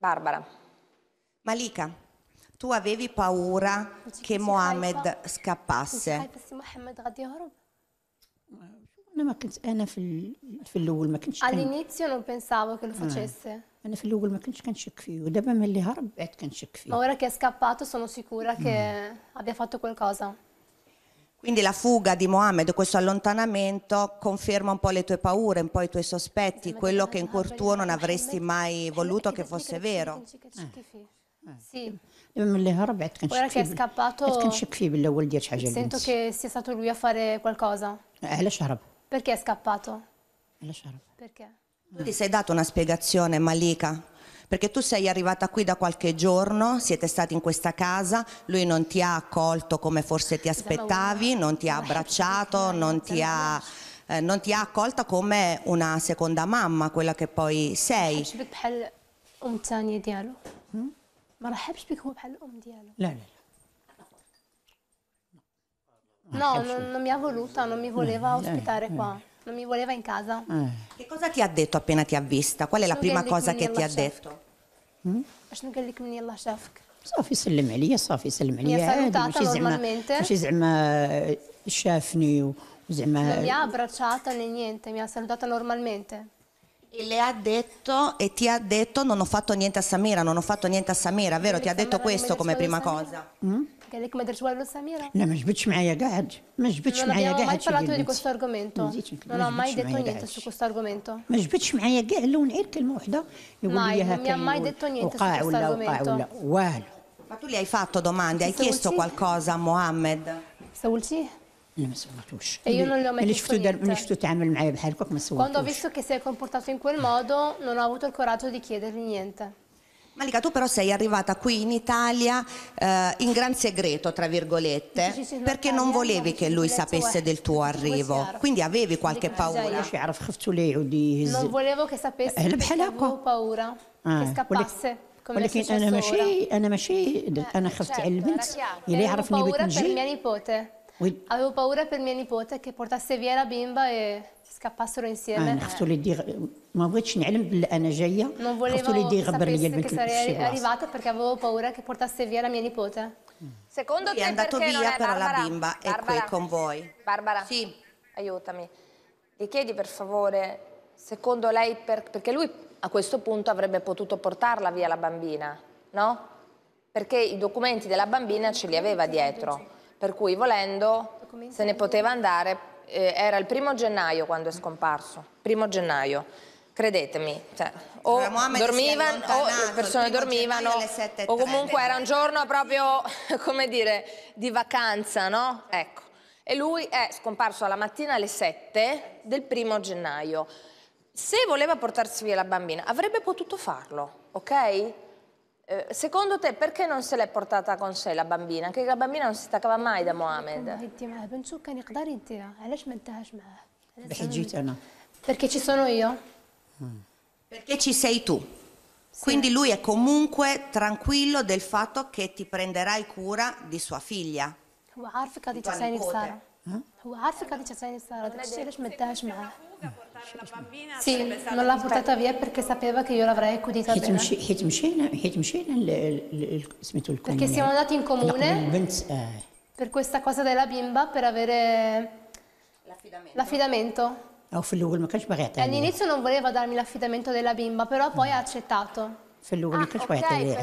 Barbara. Malika, tu avevi paura che Mohammed scappasse. All'inizio non pensavo che lo eh. facesse. Ma ora che è scappato sono sicura che mm. abbia fatto qualcosa. Quindi la fuga di Mohammed, questo allontanamento, conferma un po' le tue paure, un po' i tuoi sospetti, quello che in cuor tuo non avresti mai voluto che fosse vero. Sì. Ora che è scappato, sento che sia stato lui a fare qualcosa. Eh, Perché è scappato? Perché? Tu ti sei dato una spiegazione, Malika? perché tu sei arrivata qui da qualche giorno, siete stati in questa casa, lui non ti ha accolto come forse ti aspettavi, non ti ha abbracciato, non ti ha... Eh, non ti ha accolta come una seconda mamma, quella che poi sei. Hmm? No, non, non mi ha voluta, non mi eh, voleva ospitare eh. qua, non mi voleva in casa. Eh. Che cosa ti ha detto appena ti ha vista? Qual è la prima cosa che ti ha detto? اشنو قال لك من يلاه شافك صافي سلم عليا صافي سلم عليا ماشي زعما ماشي زعما شافني وزعما mi ha abbracciato né niente mi ha salutato normalmente E le ha detto e ti ha detto non ho fatto niente a Samira, non ho fatto niente a Samira, vero? Ti ha detto questo come prima cosa. Mm? قال لك ما درت والو سميره لا ما جبتش معايا قاعد ما جبتش معايا قاعد ما parlato di questo argomento non ho mai detto niente su questo argomento ما جبتش معايا كاع لون غير كلمه وحده يقول لي هكا non mi ha mai detto niente su questo argomento والو ma tu gli hai fatto domande hai chiesto qualcosa a Mohammed سولتيه لا ما سولتوش e io non le ho mai chiesto ملي شفتو تعامل معايا بحال هكاك ما سولتوش quando ho visto che si è comportato in quel modo non ho avuto il coraggio di chiedergli niente Malika, tu però sei arrivata qui in Italia eh, in gran segreto, tra virgolette, perché non volevi che lui sapesse del tuo arrivo, quindi avevi qualche paura. Non volevo che sapesse, eh, perché avevo paura che ah, scappasse. ولكن انا ماشي انا ماشي انا خفت على البنت اللي يعرفني بتنجي avevo paura per mia nipote che portasse via la bimba e scappassero insieme. أنا eh. خفتوا لي يدي ما بغيتش نعلم باللي أنا non volevo dire per ليا sapessi che sarei arri- arrivata perché avevo paura che portasse via la mia nipote. Secondo te è andato perché non via, è però la Barbara? bimba è qui con voi. Barbara, Sì. aiutami. Gli chiedi per favore, secondo lei, per- perché lui a questo punto avrebbe potuto portarla via la bambina, no? Perché i documenti della bambina ce li aveva dietro, per cui volendo se ne poteva andare eh, era il primo gennaio quando è scomparso, primo gennaio. Credetemi, cioè, o dormivano, o le persone dormivano, o comunque era un giorno proprio, come dire, di vacanza, no? Ecco. E lui è scomparso alla mattina alle 7 del primo gennaio. Se voleva portarsi via la bambina, avrebbe potuto farlo, ok? Eh, secondo te perché non se l'è portata con sé la bambina? Anche la bambina non si staccava mai da Mohamed. Eh. perché ci sono io mm. perché ci sei tu quindi lui è comunque tranquillo del fatto che ti prenderai cura di sua figlia هو عارفك غادي تعتني بساره sì, non l'ha portata via perché sapeva che io l'avrei accudita bene. حيت Perché siamo andati in comune eh. per questa cosa della bimba per avere l'affidamento. Oh, All'inizio non voleva darmi l'affidamento della bimba, però poi ha mm. accettato. Ah,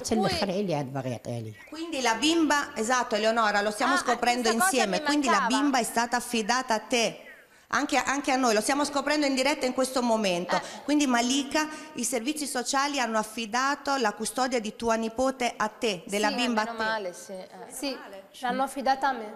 quindi la bimba esatto Eleonora lo stiamo ah, scoprendo insieme quindi la bimba è stata affidata a te anche, anche, a noi, lo stiamo scoprendo in diretta in questo momento. Eh. Quindi Malika, i servizi sociali hanno affidato la custodia di tua nipote a te, della sì, bimba a te. Male, sì, eh. sì l'hanno affidata a me.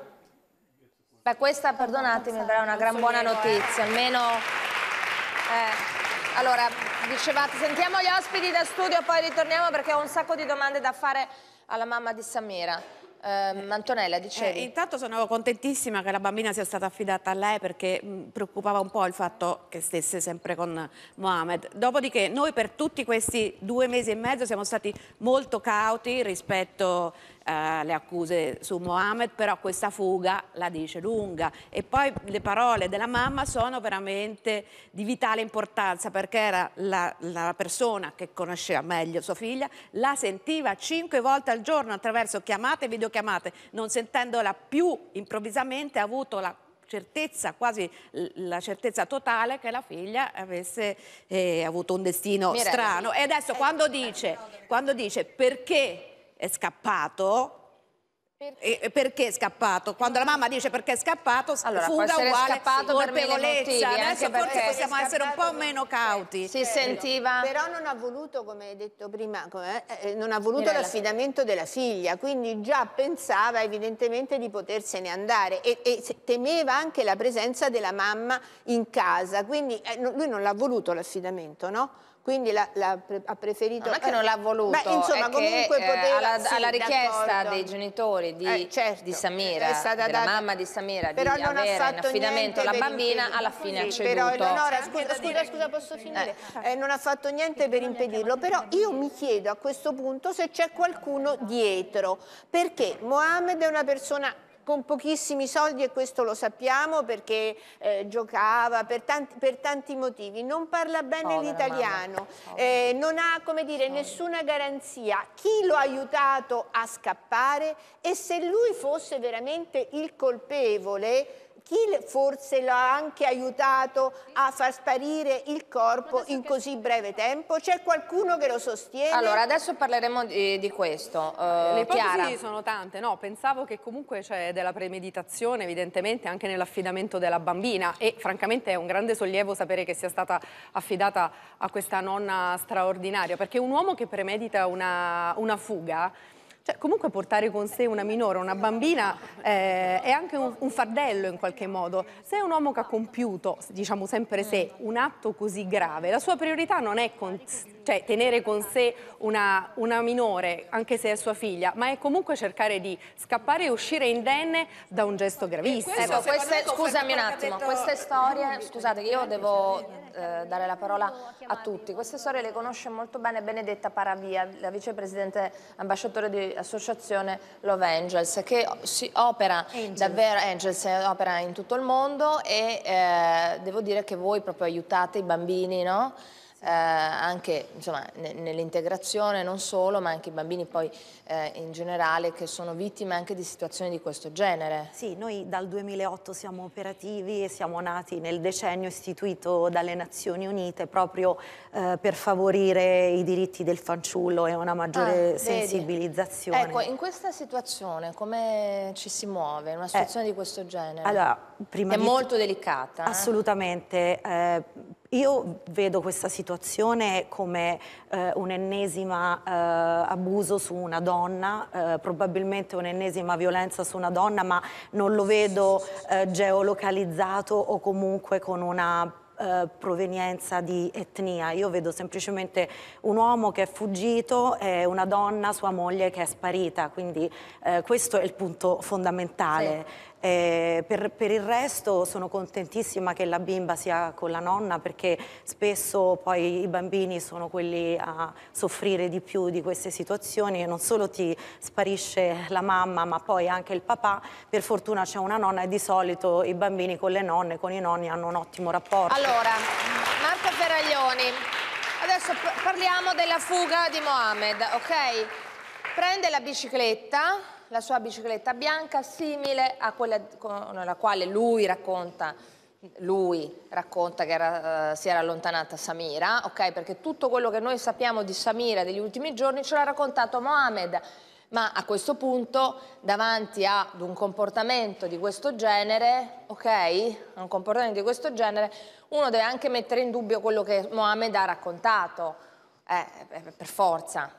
Beh, questa, perdonatemi, è una gran buona notizia, almeno... Eh. Allora, dicevate, sentiamo gli ospiti da studio, poi ritorniamo perché ho un sacco di domande da fare alla mamma di Samira. Um, Antonella, eh, dicevi. Eh, intanto sono contentissima che la bambina sia stata affidata a lei perché mh, mm, preoccupava un po' il fatto che stesse sempre con Mohamed. Dopodiché noi per tutti questi due mesi e mezzo siamo stati molto cauti rispetto eh, le accuse su Mohammed, però questa fuga la dice lunga. E poi le parole della mamma sono veramente di vitale importanza perché era la, la persona che conosceva meglio sua figlia, la sentiva cinque volte al giorno attraverso chiamate e videochiamate, non sentendola più improvvisamente ha avuto la certezza, quasi la certezza totale che la figlia avesse eh, avuto un destino Mirella, strano. E adesso eh, quando eh, dice, quando dice perché è scappato. Perché? perché è scappato? Quando la mamma dice perché è scappato, allora, fuga uguale colpevolezza. Adesso forse possiamo essere un po' meno cauti. Si eh, sentiva. Però non ha voluto, come hai detto prima, come, eh, eh, eh, non ha voluto l'affidamento della figlia, quindi già pensava evidentemente di potersene andare e, e temeva anche la presenza della mamma in casa, quindi eh, lui non l'ha voluto l'affidamento, no? quindi la, la, ha preferito... Non ah, è che non eh, l'ha voluto, beh, insomma, comunque che, eh, poteva, alla, sì, alla richiesta dei genitori di, eh, certo, di Samira, è della data... mamma di Samira, però di non avere in affidamento la bambina, imped... alla fine ha ceduto. Però Eleonora, scusa, scusa, scusa, posso finire? Eh. Eh, non ha fatto niente per impedirlo, però io mi chiedo a questo punto se c'è qualcuno dietro, perché Mohamed è una persona con pochissimi soldi e questo lo sappiamo perché eh, giocava per tanti, per tanti, motivi, non parla bene oh, l'italiano, eh, non ha come dire, nessuna garanzia, chi lo ha aiutato a scappare e se lui fosse veramente il colpevole chi forse lo ha anche aiutato a far sparire il corpo in così breve tempo? C'è qualcuno che lo sostiene? Allora, adesso parleremo di, di questo. Uh, Le ipotesi sono tante, no? Pensavo che comunque c'è della premeditazione, evidentemente, anche nell'affidamento della bambina e francamente è un grande sollievo sapere che sia stata affidata a questa nonna straordinaria, perché un uomo che premedita una, una fuga cioè, comunque portare con sé una minore, una bambina, eh, è anche un, un, fardello in qualche modo. Se è un uomo che ha compiuto, diciamo sempre se, un atto così grave, la sua priorità non è con cioè tenere con sé una, una, minore, anche se è sua figlia, ma è comunque cercare di scappare e uscire indenne da un gesto gravissimo. Eh, questo, ecco, queste, scusami un attimo, queste storie, scusate io eh, devo eh, dare la parola a tutti, queste storie le conosce molto bene Benedetta Paravia, la vicepresidente ambasciatore di associazione Love Angels, che si opera Angels. davvero, Angels eh, opera in tutto il mondo e eh, devo dire che voi proprio aiutate i bambini, no? eh, anche nell'integrazione non solo ma anche i bambini poi eh, in generale che sono vittime anche di situazioni di questo genere. Sì, noi dal 2008 siamo operativi e siamo nati nel decennio istituito dalle Nazioni Unite proprio eh, per favorire i diritti del fanciullo e una maggiore ah, sensibilizzazione. Ecco, in questa situazione come ci si muove in una eh, situazione di questo genere? Allora, prima è molto delicata. Eh? Assolutamente. Eh, io vedo questa situazione come eh, un ennesimo eh, abuso su una donna, eh, probabilmente un'ennesima violenza su una donna, ma non lo vedo eh, geolocalizzato o comunque con una eh, provenienza di etnia. Io vedo semplicemente un uomo che è fuggito e una donna, sua moglie, che è sparita. Quindi eh, questo è il punto fondamentale. Sì. Eh, per, per, il resto sono contentissima che la bimba sia con la nonna perché spesso poi i bambini sono quelli a soffrire di più di queste situazioni e non solo ti sparisce la mamma ma poi anche il papà, per fortuna c'è una nonna e di solito i bambini con le nonne, con i nonni hanno un ottimo rapporto. Allora, Marco Ferraglioni, adesso parliamo della fuga di Mohamed, ok? Prende la bicicletta, la sua bicicletta bianca simile a quella con la quale lui racconta, lui racconta che era, eh, si era allontanata Samira, ok? Perché tutto quello che noi sappiamo di Samira degli ultimi giorni ce l'ha raccontato Mohamed. Ma a questo punto, davanti ad un comportamento di questo genere, ok? Un comportamento di questo genere, uno deve anche mettere in dubbio quello che Mohamed ha raccontato, eh, eh per forza.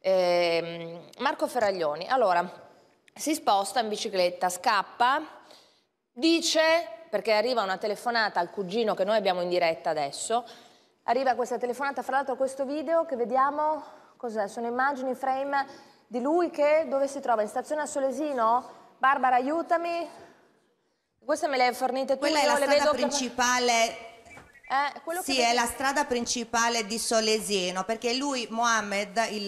Eh, Marco Ferraglioni, allora, si sposta in bicicletta, scappa, dice, perché arriva una telefonata al cugino che noi abbiamo in diretta adesso, arriva questa telefonata, fra l'altro questo video che vediamo, cos'è? Sono immagini, frame di lui che, dove si trova? In stazione a Solesino? Barbara, aiutami. Queste me le hai fornite tu, Quella è la strada principale... Eh, sì, è la strada principale di Solesino, perché lui, Mohamed, il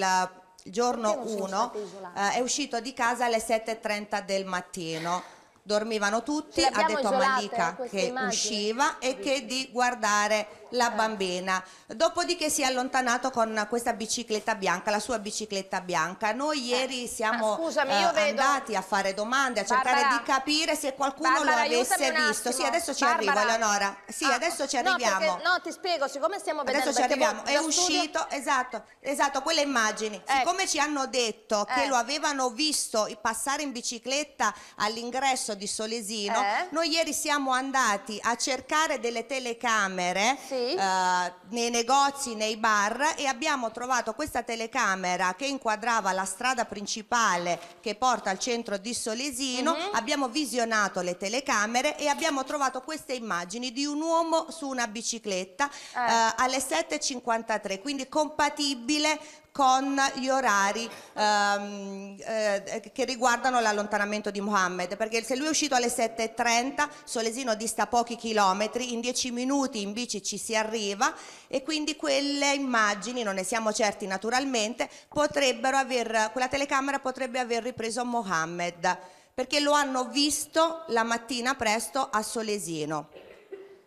il giorno 1 eh, è uscito di casa alle 7.30 del mattino. Dormivano tutti, ha detto a Malika che immagini? usciva e che di guardare la bambina. Dopodiché si è allontanato con questa bicicletta bianca, la sua bicicletta bianca. Noi eh, ieri siamo scusami, eh, andati a fare domande, a cercare Barbara, di capire se qualcuno Barbara, lo avesse visto. Sì, adesso ci Barbara. arrivo, Eleonora. Sì, ah, adesso ci arriviamo. No, perché, no, ti spiego, siccome stiamo vedendo... Adesso ci arriviamo. È uscito, studio... esatto, esatto, quelle immagini. Ecco. Siccome ci hanno detto che eh. lo avevano visto passare in bicicletta all'ingresso di Solesino, eh. noi ieri siamo andati a cercare delle telecamere sì sì. Eh, nei negozi, nei bar e abbiamo trovato questa telecamera che inquadrava la strada principale che porta al centro di Solesino, mm-hmm. abbiamo visionato le telecamere e abbiamo trovato queste immagini di un uomo su una bicicletta eh. Eh, alle 7.53, quindi compatibile con gli orari ehm, eh, che riguardano l'allontanamento di Mohammed, perché se lui è uscito alle 7.30, Solesino dista pochi chilometri, in 10 minuti in bici ci si arriva e quindi quelle immagini, non ne siamo certi naturalmente, potrebbero aver, quella telecamera potrebbe aver ripreso Mohammed, perché lo hanno visto la mattina presto a Solesino.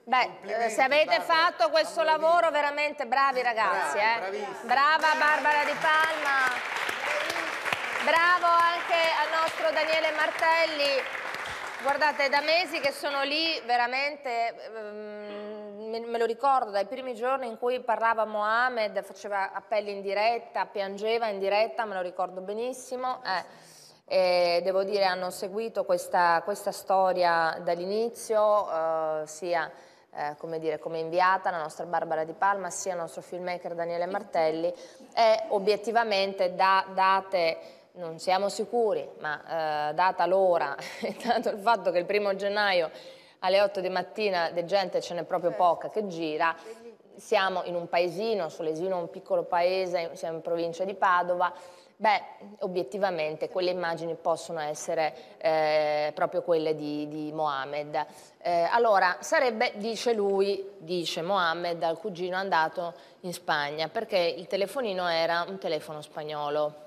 Beh, eh, se avete Barbara, fatto questo Barbara. lavoro veramente bravi ragazzi, bravi, eh. Brava Barbara Di Palma. Bravo anche al nostro Daniele Martelli. Guardate, da mesi che sono lì veramente um, me lo ricordo dai primi giorni in cui parlava Mohamed, faceva appelli in diretta, piangeva in diretta, me lo ricordo benissimo. Eh. E devo dire hanno seguito questa, questa storia dall'inizio, eh, sia eh, come, dire, come, inviata, la nostra Barbara Di Palma, sia il nostro filmmaker Daniele Martelli e obiettivamente da date, non siamo sicuri, ma eh, data l'ora e dato il fatto che il primo gennaio alle 8 di mattina di gente ce n'è proprio certo. poca che gira, siamo in un paesino, Solesino è un piccolo paese, siamo in provincia di Padova, Beh, obiettivamente quelle immagini possono essere eh, proprio quelle di, di Mohammed. Eh, allora, sarebbe, dice lui, dice Mohammed al cugino andato in Spagna, perché il telefonino era un telefono spagnolo.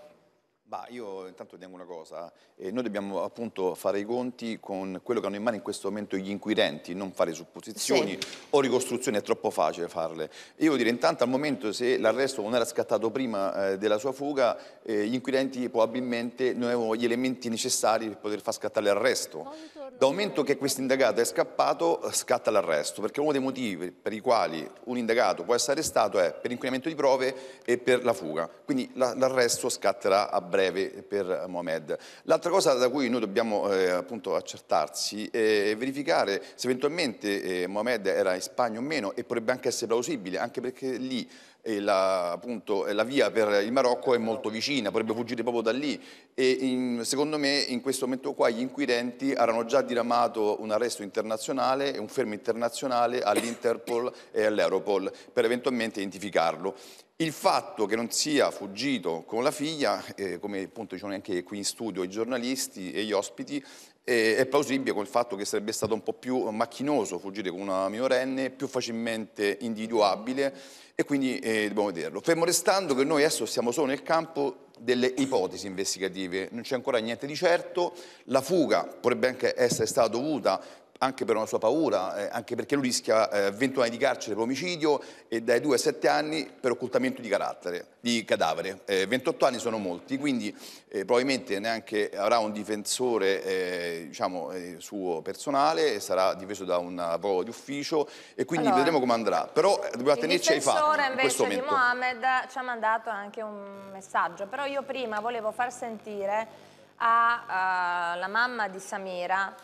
Ma io intanto diamo una cosa, eh, noi dobbiamo appunto fare i conti con quello che hanno in mano in questo momento gli inquirenti, non fare supposizioni sì. o ricostruzioni, è troppo facile farle. Io voglio dire, intanto al momento se l'arresto non era scattato prima eh, della sua fuga, eh, gli inquirenti probabilmente non avevano gli elementi necessari per poter far scattare l'arresto. Da momento che questo indagato è scappato, eh, scatta l'arresto, perché uno dei motivi per i quali un indagato può essere arrestato è per inquinamento di prove e per la fuga, quindi l'arresto scatterà a breve breve per Mohamed. L'altra cosa da cui noi dobbiamo eh, appunto accertarsi è verificare se eventualmente eh, Mohamed era in Spagna o meno e potrebbe anche essere plausibile, anche perché lì eh, la, appunto, la, via per il Marocco è molto vicina, potrebbe fuggire proprio da lì e in, secondo me in questo momento qua gli inquirenti avevano già diramato un arresto internazionale e un fermo internazionale all'Interpol e all'Europol per eventualmente identificarlo il fatto che non sia fuggito con la figlia, eh, come appunto dicevano anche qui in studio i giornalisti e gli ospiti, eh, è plausibile con il fatto che sarebbe stato un po' più macchinoso fuggire con una minorenne, più facilmente individuabile e quindi eh, dobbiamo vederlo. Fermo restando che noi adesso siamo solo nel campo delle ipotesi investigative, non c'è ancora niente di certo, la fuga potrebbe anche essere stata dovuta anche per una sua paura, eh, anche perché lui rischia eh, 21 anni di carcere per omicidio e dai 2 ai 7 anni per occultamento di, carattere, di cadavere. Eh, 28 anni sono molti, quindi eh, probabilmente neanche avrà un difensore eh, diciamo, eh, suo personale, sarà difeso da un avvocato di ufficio e quindi allora, vedremo come andrà. Però dobbiamo tenerci ai fatti. Il professore invece di Mohamed ci ha mandato anche un messaggio, però io prima volevo far sentire alla mamma di Samira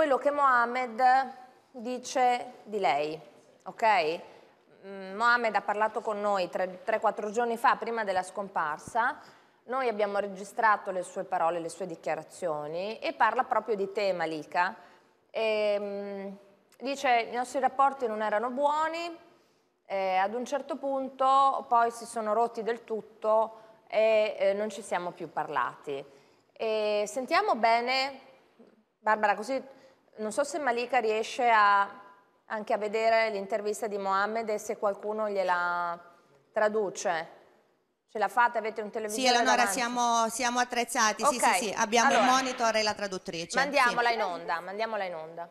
quello che Mohamed dice di lei, ok? Mm, Mohamed ha parlato con noi 3-4 giorni fa, prima della scomparsa, noi abbiamo registrato le sue parole, le sue dichiarazioni e parla proprio di te Malika. E, ehm, dice i nostri rapporti non erano buoni, ad un certo punto poi si sono rotti del tutto e eh, non ci siamo più parlati. E sentiamo bene, Barbara, così non so se Malika riesce a, anche a vedere l'intervista di Mohammed e se qualcuno gliela traduce. Ce la fate? Avete un televisore? Sì, allora siamo, siamo, attrezzati. Okay. Sì, sì, sì, abbiamo allora, il monitor e la traduttrice. Mandiamola sì. in onda, mandiamola in onda.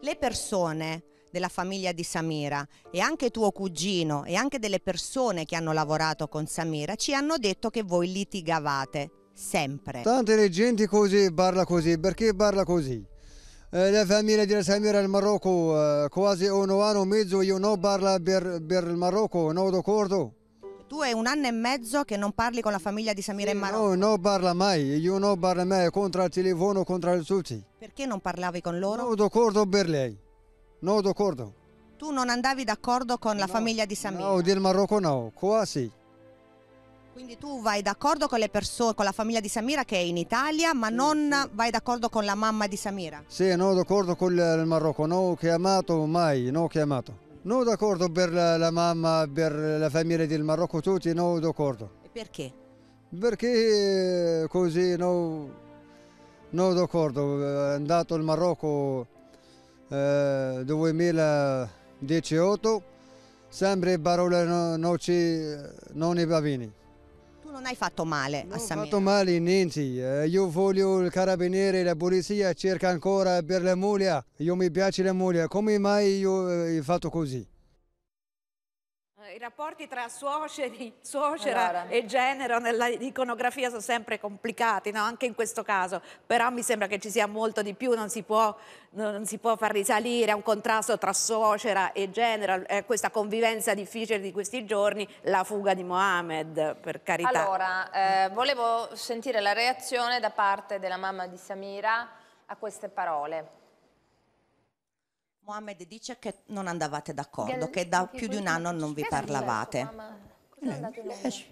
Le persone della famiglia di Samira e anche tuo cugino e anche delle persone che hanno lavorato con Samira ci hanno detto che voi litigavate sempre. Tante gente così parla così, perché parla così? Eh, la famiglia di Samir al Marocco, eh, quasi un anno e mezzo io non parlo per, per il Marocco, non d'accordo. Tu è un anno e mezzo che non parli con la famiglia di Samir in Marocco? No, non parla mai, io non parlo mai contro il telefono, contro tutti. Perché non parlavi con loro? Non d'accordo per lei, non d'accordo. Tu non andavi d'accordo con la famiglia di Samir? No, del Marocco no, quasi. Quindi tu vai d'accordo con, con la famiglia di Samira che è in Italia, ma non vai d'accordo con la mamma di Samira? Sì, non d'accordo con il Marocco, non ho chiamato mai, non ho chiamato. Non d'accordo per la, la, mamma, per la famiglia del Marocco, tutti non d'accordo. E perché? Perché così non no d'accordo. È andato il Marocco eh, 2018, sempre parole no, noci, non i bambini non hai fatto male non a Samir. Non ho fatto male niente, eh. io voglio il carabiniere, la polizia cerca ancora per la moglie, io mi piace la moglie, come mai io ho eh, fatto così? i rapporti tra suoceri, suocera allora. e genero nell'iconografia sono sempre complicati, no? anche in questo caso, però mi sembra che ci sia molto di più, non si può, non si può far risalire a un contrasto tra suocera e genero, eh, questa convivenza difficile di questi giorni, la fuga di Mohamed, per carità. Allora, eh, volevo sentire la reazione da parte della mamma di Samira a queste parole. Mohamed dice che non andavate d'accordo, che da più di un anno non vi parlavate. Mm. Eh,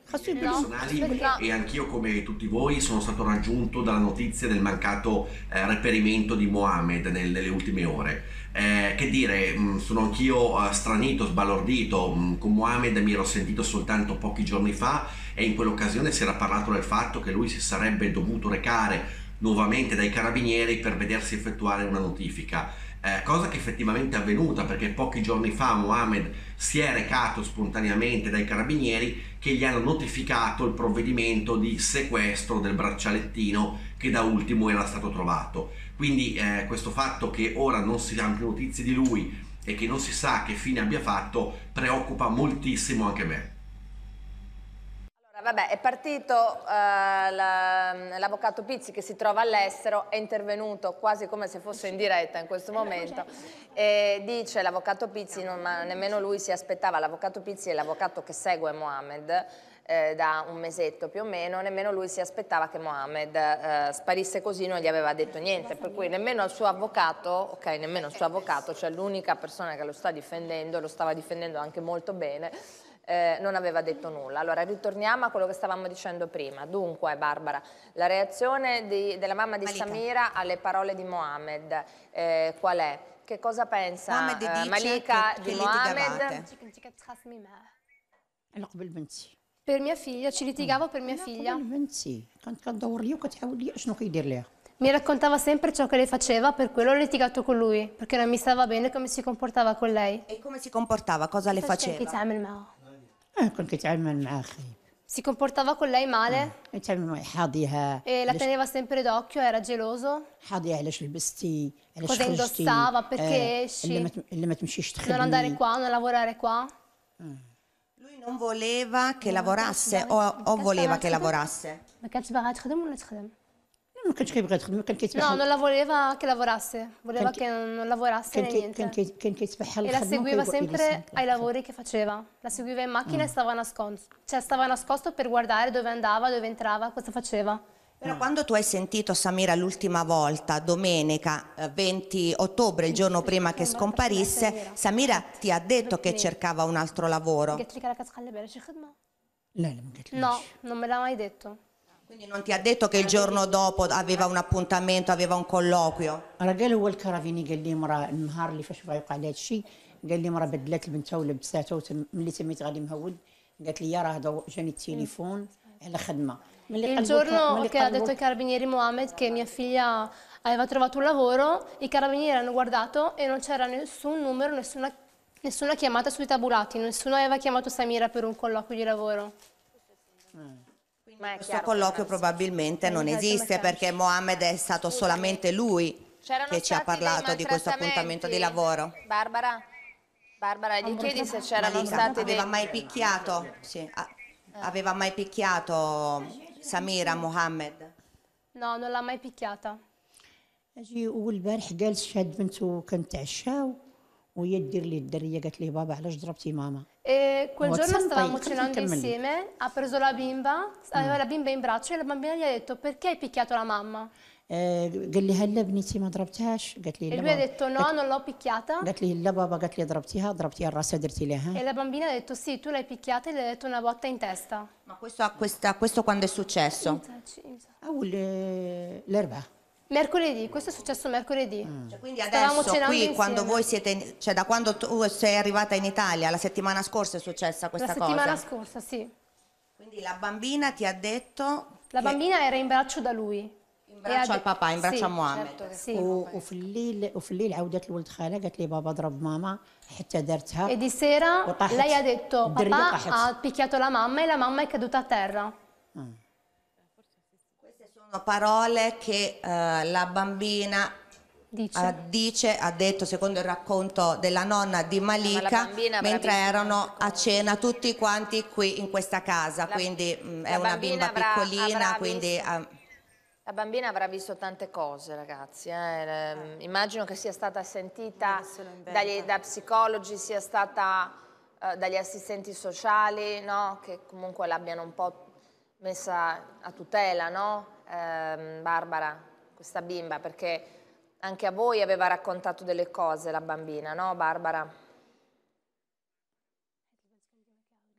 Personali, e anch'io come tutti voi sono stato raggiunto dalla notizia del mancato eh, reperimento di Mohamed nel, nelle ultime ore. Eh, che dire, mh, mm, sono anch'io eh, stranito, sbalordito, mh, mm, con Mohamed mi ero sentito soltanto pochi giorni fa e in quell'occasione si era parlato del fatto che lui si sarebbe dovuto recare nuovamente dai carabinieri per vedersi effettuare una notifica eh, cosa che effettivamente è avvenuta perché pochi giorni fa Mohamed si è recato spontaneamente dai carabinieri che gli hanno notificato il provvedimento di sequestro del braccialettino che da ultimo era stato trovato. Quindi eh, questo fatto che ora non si hanno più notizie di lui e che non si sa che fine abbia fatto preoccupa moltissimo anche me. Vabbè, è partito uh, l'avvocato la, Pizzi che si trova all'estero, è intervenuto quasi come se fosse in diretta in questo momento e dice l'avvocato Pizzi, non, ma nemmeno lui si aspettava, l'avvocato Pizzi è l'avvocato che segue Mohamed eh, da un mesetto più o meno, nemmeno lui si aspettava che Mohamed eh, sparisse così, non gli aveva detto niente, per cui nemmeno il suo avvocato, ok, nemmeno il suo avvocato, cioè l'unica persona che lo sta difendendo, lo stava difendendo anche molto bene, eh, non aveva detto nulla. Allora ritorniamo a quello che stavamo dicendo prima. Dunque Barbara, la reazione di, della mamma di Malika. Samira alle parole di Mohamed eh, qual è? Che cosa pensa Mohamed eh, Malika che, di che Mohamed? Per mia figlia, ci litigavo per mia figlia. Mi raccontava sempre ciò che le faceva, per quello ho litigato con lui, perché non mi stava bene come si comportava con lei. E come si comportava? Cosa le faceva? Eh, si comportava con lei male? Eh, eh. E la teneva sempre d'occhio, era geloso? Cosa indossava, perché esci? Non andare qua, non lavorare qua? Mm. Lui non voleva che lavorasse o, o voleva che lavorasse? non كان كيتبعها no non la voleva che lavorasse voleva che non lavorasse né niente e la seguiva sempre ai lavori che faceva la seguiva in macchina e mm. stava nascosto cioè stava nascosto per guardare dove andava dove entrava cosa faceva però quando tu hai sentito Samira l'ultima volta, domenica 20 eh, ottobre, il giorno prima che scomparisse, Samira ti ha detto che cercava un altro lavoro. No, non me l'ha mai detto. Quindi non ti ha detto che il giorno dopo aveva un appuntamento, aveva un colloquio? الراجل هو اللي كرافيني قال لي مرة النهار اللي فاش بغا قال لي مرة بدلات لبنتها ولبساتها ملي تميت غادي مهول قالت لي راه جاني التليفون على خدمه Il giorno che ha detto ai carabinieri Mohamed che mia figlia aveva trovato un lavoro, i carabinieri hanno guardato e non c'era nessun numero, nessuna, nessuna chiamata sui tabulati, nessuno aveva chiamato Samira per un colloquio di lavoro. Mm. Questo colloquio probabilmente non esiste perché Mohammed è stato solamente lui che ci ha parlato di questo appuntamento di lavoro. Barbara, Barbara ah, gli chiedi se c'erano stati aveva mai picchiato, sì, ah. aveva mai picchiato Samira Mohammed? No, non l'ha mai picchiata. اجي والبارح جالس شاد بنته كنت عشاو وهي دير لي الدريه قالت لي بابا علاش ضربتي ماما E quel giorno stavamo cenando insieme, ha preso la bimba, aveva la bimba in braccio e la bambina gli ha detto perché hai picchiato la mamma? قال لي هلا بنتي ما ضربتهاش قالت لي E lui ha detto no, non l'ho picchiata. قالت لي لا بابا قالت لي ضربتيها ضربتيها راسها درتي E la bambina ha detto sì, tu l'hai picchiata e le ha detto una botta in testa. Ma questo, a questa- questo quando è successo? اول الاربعاء Mercoledì, questo è successo mercoledì. Mm. Cioè, quindi adesso qui insieme. quando voi siete, cioè da quando tu sei arrivata in Italia, la settimana scorsa è successa questa cosa? La settimana cosa. scorsa, sì. Quindi la bambina ti ha detto... La bambina era in braccio da lui. In braccio al papà, in braccio sì, a Mohammed. Certo sì. وفي الليل وفي الليل عاودت لولد خالها قالت لي بابا ضرب E di sera lei ha detto papà ha picchiato la mamma e la mamma è caduta a terra. Mm. Sono parole che eh, la bambina dice. Ha, eh, dice. ha detto secondo il racconto della nonna di Malika, Ma mentre erano a cena tutti quanti qui in questa casa, la, quindi mh, mm, è una bimba avrà, piccolina, avrà quindi... Visto... La bambina avrà visto tante cose, ragazzi. Eh? Ehm, ah. Immagino che sia stata sentita dagli, da psicologi, sia stata eh, dagli assistenti sociali, no? che comunque l'abbiano un po' messa a tutela, no? Eh, Barbara, questa bimba, perché anche a voi aveva raccontato delle cose la bambina, no Barbara?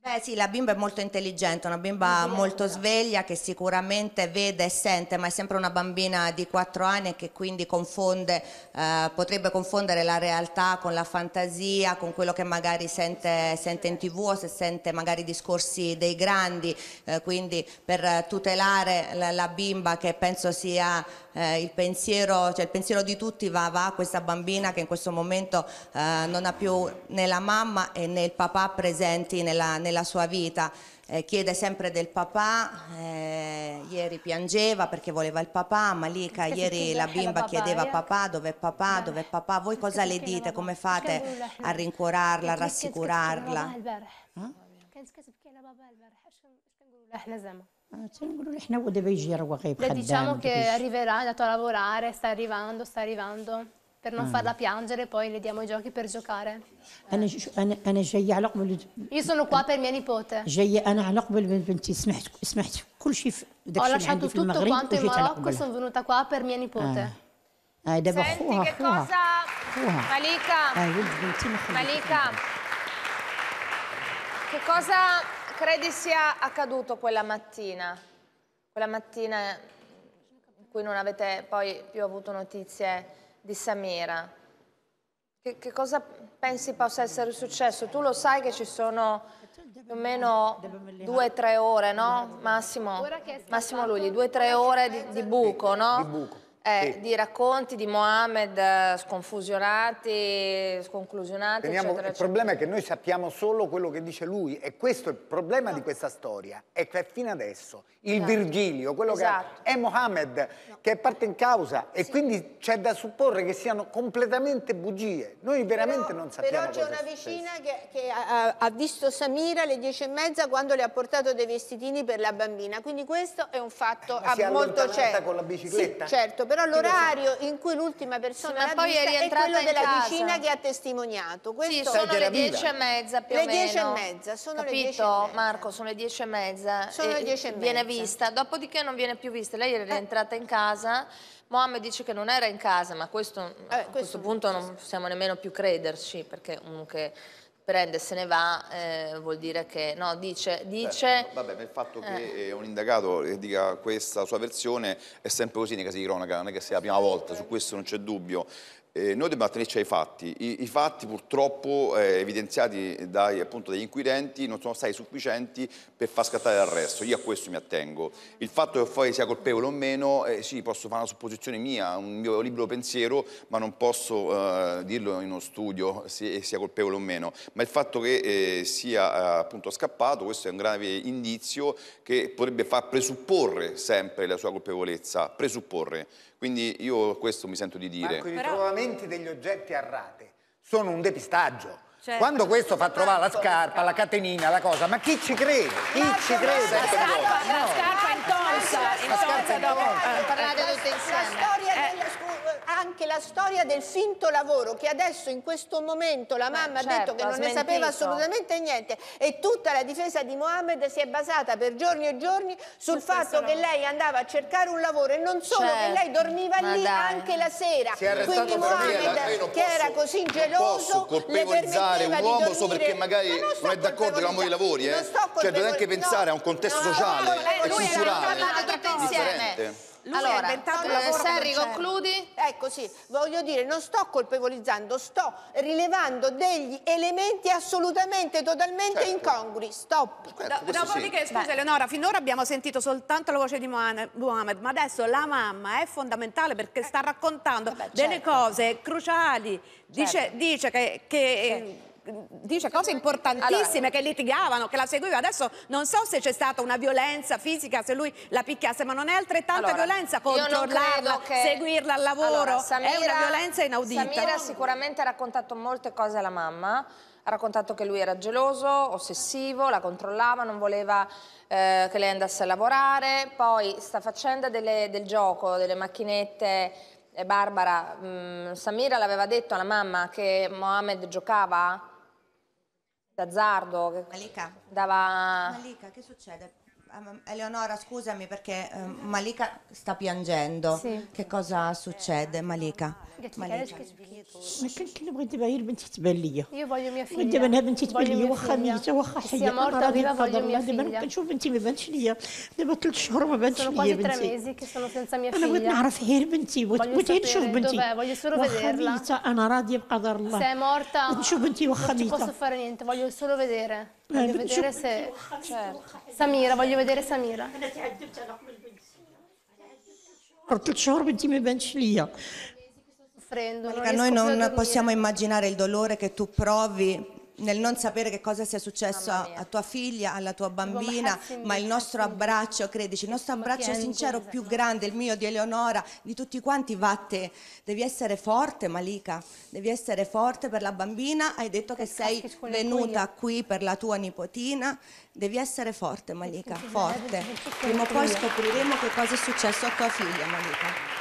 Beh sì, la bimba è molto intelligente, una bimba molto esatto. sveglia che sicuramente vede e sente, ma è sempre una bambina di 4 anni che quindi confonde, eh, potrebbe confondere la realtà con la fantasia, con quello che magari sente, sente in tv o se sente magari discorsi dei grandi, eh, quindi per tutelare la, la, bimba che penso sia eh, il, pensiero, cioè il pensiero di tutti va, a questa bambina che in questo momento eh, non ha più né la mamma né il papà presenti nella, nella nella sua vita, eh, chiede sempre del papà, eh, ieri piangeva perché voleva il papà, Malika ieri la bimba chiedeva eh? papà, dove è papà, dove è papà, voi cosa le dite, come fate a eh. rincuorarla, a rassicurarla? diciamo che arriverà, è andato a lavorare, sta arrivando, sta arrivando per non mm. farla piangere, poi le diamo i giochi per giocare. Eh. Io sono qua per mia nipote. Ho lasciato tutto quanto in Marocco e sono venuta qua per mia nipote. Eh. Eh, Senti che cosa... Malika, Malika, che cosa credi sia accaduto quella mattina? Quella mattina in cui non avete poi più avuto notizie di Samira. Che, che, cosa pensi possa essere successo? Tu lo sai che ci sono più o meno due o tre ore, no? Massimo, Massimo Lugli, due o tre ore di, di buco, no? Di buco eh, sì. Di racconti di Mohammed eh, sconfusionati, sconclusionati, Teniamo, eccetera, Il eccetera. problema è che noi sappiamo solo quello che dice lui e questo è il problema no. di questa storia. È che fino adesso il no. Esatto. Virgilio, quello esatto. che è Mohammed, no. che è parte in causa e sì. quindi c'è da supporre che siano completamente bugie. Noi veramente però, non sappiamo Però c'è una vicina che, che ha, ha, visto Samira alle dieci e mezza quando le ha portato dei vestitini per la bambina. Quindi questo è un fatto eh, molto certo. con la bicicletta? Sì, certo, però però l'orario in cui l'ultima persona sì, poi è, è quello della casa. vicina che ha testimoniato. Questo sì, sono le dieci e mezza più le o meno. Le dieci e mezza, sono Capito, le dieci e mezza. Marco, sono le dieci e mezza. Sono e le dieci e mezza. Viene vista, dopodiché non viene più vista. Lei è eh. rientrata in casa... Mohamed dice che non era in casa, ma questo, eh, a questo, questo punto non possiamo nemmeno più crederci, perché comunque prende, se ne va, eh, vuol dire che no, dice... Eh, dice Beh, vabbè, ma il fatto che eh. Eh, un indagato dica questa sua versione è sempre così nei casi di cronaca, non è che sia la prima volta, su questo non c'è dubbio. Eh, noi dobbiamo attenerci ai fatti. I, i fatti purtroppo eh, evidenziati dai, appunto, dagli inquirenti non sono stati sufficienti per far scattare l'arresto. Io a questo mi attengo. Il fatto che fuori sia colpevole o meno, eh, sì, posso fare una supposizione mia, un mio libero pensiero, ma non posso eh, dirlo in uno studio se sia colpevole o meno. Ma il fatto che eh, sia appunto scappato, questo è un grave indizio che potrebbe far presupporre sempre la sua colpevolezza, presupporre. Quindi io questo mi sento di dire. Marco, i ritrovamenti degli oggetti a rate sono un depistaggio. Cioè, Quando questo fa trovare la scarpa, la catenina, la cosa, ma chi ci crede? Chi ma ci crede? La scarpa, no. la scarpa in tonsa, in tonsa, parlate tutte insieme. La storia eh. della scuola anche la storia del finto lavoro che adesso in questo momento la eh, mamma eh, certo, ha detto che non smentito. ne sapeva assolutamente niente e tutta la difesa di Mohammed si è basata per giorni e giorni sul Tutto fatto che lei andava a cercare un lavoro e non solo certo. che lei dormiva Ma lì dai. anche la sera. Quindi Mohammed che era così geloso le colpevolizzare un uomo solo perché magari non, non è d'accordo con l'uomo dei lavori, eh? cioè dovete anche pensare no. a un contesto no, sociale, no, è strutturale, differente. Lui allora, ha inventato un eh, lavoro Serri, concludi? Ecco, sì, voglio dire, non sto colpevolizzando, sto rilevando degli elementi assolutamente, totalmente certo. incongrui. Stop. Certo, Do, dopodiché, sì. scusa Beh. Eleonora, finora abbiamo sentito soltanto la voce di Mohamed, ma adesso la mamma è fondamentale perché sta eh. raccontando Vabbè, certo. delle cose cruciali. Dice, certo. dice che... che certo dice cose importantissime allora, che litigavano, che la seguiva. Adesso non so se c'è stata una violenza fisica, se lui la picchiasse, ma non è altrettanta allora, violenza controllarla, che... seguirla al lavoro. Allora, Samira, è una violenza inaudita. Samira sicuramente ha raccontato molte cose alla mamma. Ha raccontato che lui era geloso, ossessivo, la controllava, non voleva eh, che lei andasse a lavorare. Poi sta facendo delle, del gioco, delle macchinette e Barbara, mh, mm, Samira l'aveva detto alla mamma che Mohamed giocava d'azzardo. Malika. Dava... Malika, che succede? Eleonora, scusami perché eh, Malika sta piangendo. Sì. Che cosa succede, Malika? Malika. ما كان كي نبغي دابا هي البنت تتبان ليا بغيت دابا انا بنتي تبان ليا واخا ميته واخا حيه انا راضي بقدر الله دابا انا كنشوف بنتي ما بانتش ليا دابا ثلاث شهور ما بانتش ليا بنتي انا بغيت نعرف غير بنتي بغيت غير نشوف بنتي واخا ميته انا راضيه بقدر الله نشوف بنتي واخا ميته Voglio vedere se... Certo. Samira, voglio vedere Samira. ثلاث شهور بنتي noi non possiamo immaginare il dolore che tu provi nel non sapere che cosa sia successo a, a, tua figlia, alla tua bambina, ma il nostro abbraccio, credici, il nostro abbraccio sincero più grande, il mio di Eleonora, di tutti quanti va a te. Devi essere forte Malika, devi essere forte per la bambina, hai detto che sei venuta qui per la tua nipotina, devi essere forte Malika, forte. Prima o poi scopriremo che cosa è successo a tua figlia Malika.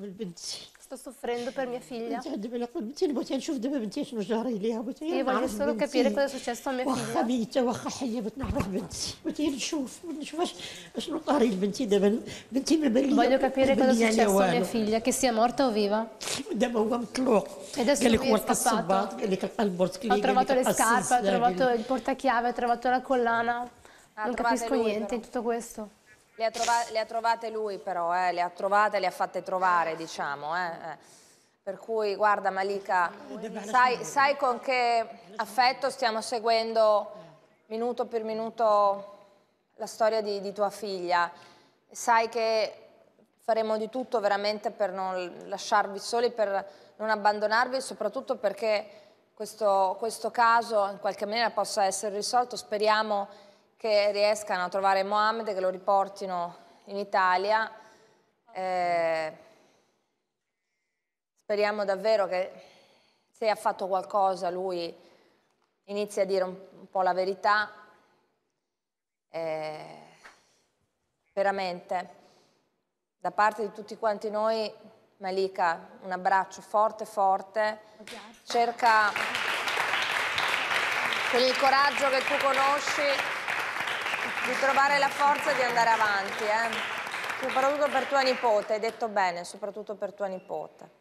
من بنتي sto soffrendo per mia figlia. انت عندما نقول بنتي بغيت نشوف دابا بنتي شنو جاري ليها بغيت io voglio solo capire cosa è successo a mia figlia. واخا ميتة واخا حية بغيت نعرف بنتي بغيت نشوف نشوف شنو طاري لبنتي دابا بنتي ما بان voglio capire cosa è successo a mia figlia che sia morta o viva. Ed è stato قال لك ho trovato le scarpe, ho trovato il portachiave, ho trovato la collana. Non capisco niente in tutto questo. Le ha, trova le ha trovate lui però, eh? le ha trovate, le ha fatte trovare, diciamo. Eh, eh? Per cui, guarda Malika, sai, sai con che affetto stiamo seguendo minuto per minuto la storia di, di tua figlia. Sai che faremo di tutto veramente per non lasciarvi soli, per non abbandonarvi, soprattutto perché questo, questo caso in qualche maniera possa essere risolto. Speriamo che riescano a trovare Mohammed che lo riportino in Italia. Eh, speriamo davvero che se ha fatto qualcosa lui inizi a dire un, un po' la verità. Eh, veramente, da parte di tutti quanti noi, Malika, un abbraccio forte, forte. Cerca con il coraggio che tu conosci di trovare la forza di andare avanti, eh? soprattutto per tua nipote, hai detto bene, soprattutto per tua nipote.